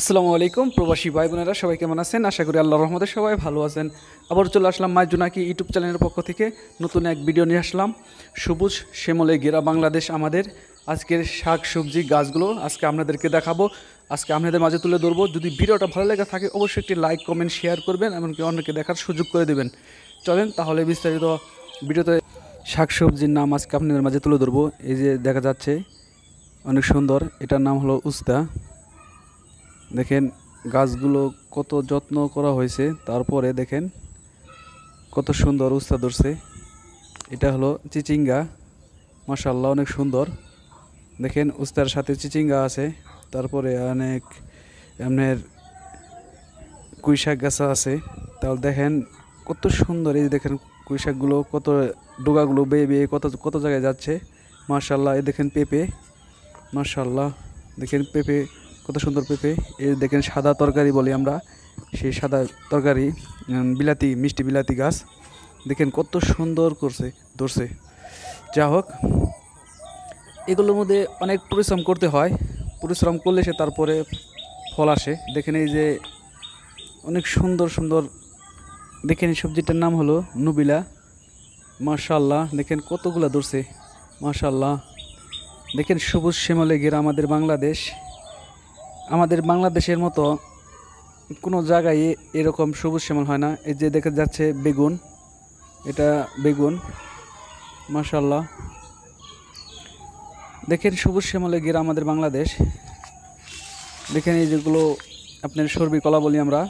আসসালামু আলাইকুম প্রবাসী ভাই বোনেরা সবাই কেমন আছেন আশা করি আল্লাহ রহমতে সবাই ভালো আছেন আবার চলে আসলাম মাই ইউটিউব চ্যানেলের পক্ষ থেকে নতুন এক ভিডিও নিয়ে আসলাম সবুজ শ্যামলে গেরা বাংলাদেশ আমাদের আজকের শাক সবজি গাছগুলো আজকে আপনাদেরকে দেখাবো আজকে আপনাদের মাঝে তুলে ধরবো যদি ভিডিওটা ভালো লেগে থাকে অবশ্যই একটি লাইক কমেন্ট শেয়ার করবেন এমনকি অন্যকে দেখার সুযোগ করে দেবেন চলেন তাহলে বিস্তারিত ভিডিওতে শাক সবজির নাম আজকে আপনাদের মাঝে তুলে ধরবো এই যে দেখা যাচ্ছে অনেক সুন্দর এটার নাম হলো উস্তা দেখেন গাছগুলো কত যত্ন করা হয়েছে তারপরে দেখেন কত সুন্দর উস্তা ধরছে এটা হলো চিচিঙ্গা মাসাল্লাহ অনেক সুন্দর দেখেন উস্তার সাথে চিচিঙ্গা আছে তারপরে অনেক এমনের কুইশাক গাছ আছে তাহলে দেখেন কত সুন্দর এই দেখেন কুইশাকগুলো কত ডোগাগুলো বেয়ে বেয়ে কত কত জায়গায় যাচ্ছে মার্শাল্লাহ এই দেখেন পেঁপে মার্শাল্লাহ দেখেন পেঁপে কত সুন্দর পেঁপে এর দেখেন সাদা তরকারি বলি আমরা সেই সাদা তরকারি বিলাতি মিষ্টি বিলাতি গাছ দেখেন কত সুন্দর করছে ধরছে যা হোক এগুলোর মধ্যে অনেক পরিশ্রম করতে হয় পরিশ্রম করলে সে তারপরে ফল আসে দেখেন এই যে অনেক সুন্দর সুন্দর দেখেন এই সবজিটার নাম হলো নুবিলা মার্শাল্লাহ দেখেন কতগুলো ধরছে মার্শাল্লাহ দেখেন সবুজ শ্যামলে ঘেরা আমাদের বাংলাদেশ আমাদের বাংলাদেশের মতো কোনো জায়গায় এরকম সবুজ শ্যামল হয় না এই যে দেখা যাচ্ছে বেগুন এটা বেগুন মাশাল্লাহ দেখেন সবুজ শ্যামলে গেরা আমাদের বাংলাদেশ দেখেন এই যেগুলো আপনার সর্বি কলা বলি আমরা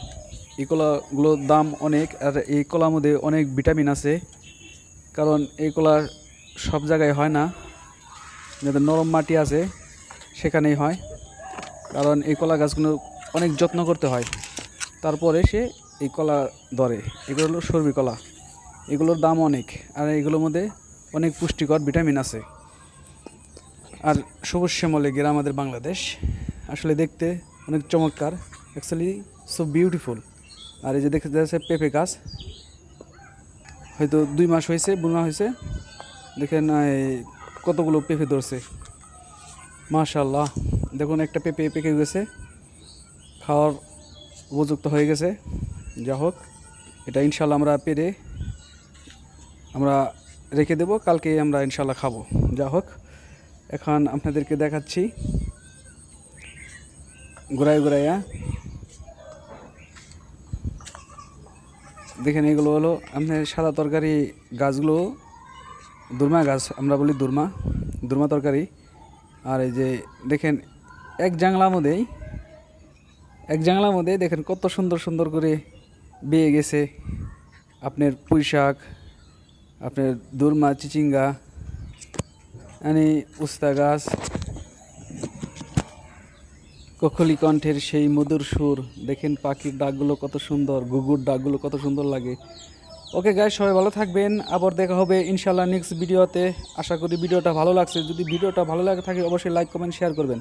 এই কলাগুলোর দাম অনেক আর এই কলার মধ্যে অনেক ভিটামিন আছে কারণ এই কলা সব জায়গায় হয় না যাদের নরম মাটি আছে সেখানেই হয় কারণ এই কলা গাছগুলো অনেক যত্ন করতে হয় তারপরে সে এই কলা ধরে এগুলো হলো সর্বি কলা এগুলোর দাম অনেক আর এগুলোর মধ্যে অনেক পুষ্টিকর ভিটামিন আছে আর সবুজ শ্যামলে গেরা আমাদের বাংলাদেশ আসলে দেখতে অনেক চমৎকার অ্যাকচুয়ালি সো বিউটিফুল আর এই যে দেখতে যাচ্ছে পেঁপে গাছ হয়তো দুই মাস হয়েছে বোনা হয়েছে দেখেন কতগুলো পেঁপে ধরছে মাশাল্লাহ দেখুন একটা পেঁপে পেকে গেছে খাওয়ার উপযুক্ত হয়ে গেছে যা হোক এটা ইনশাল্লাহ আমরা পেরে আমরা রেখে দেব কালকে আমরা ইনশাল্লাহ খাবো যা হোক এখন আপনাদেরকে দেখাচ্ছি ঘুরাই ঘুরাইয়া দেখেন এগুলো হলো আপনার সাদা তরকারি গাছগুলো দুর্মা গাছ আমরা বলি দুর্মা দুর্মা তরকারি আর এই যে দেখেন এক জাংলা মধ্যেই এক জাংলা মধ্যে দেখেন কত সুন্দর সুন্দর করে বেয়ে গেছে আপনার পুঁই শাক আপনার দুর্মা চিচিঙ্গা মানে উস্তা গাছ কখলি কণ্ঠের সেই মধুর সুর দেখেন পাখির ডাকগুলো কত সুন্দর গুগুর ডাকগুলো কত সুন্দর লাগে ওকে গায়ে সবাই ভালো থাকবেন আবার দেখা হবে ইনশাল্লাহ নেক্সট ভিডিওতে আশা করি ভিডিওটা ভালো লাগছে যদি ভিডিওটা ভালো লাগে থাকে অবশ্যই লাইক কমেন্ট শেয়ার করবেন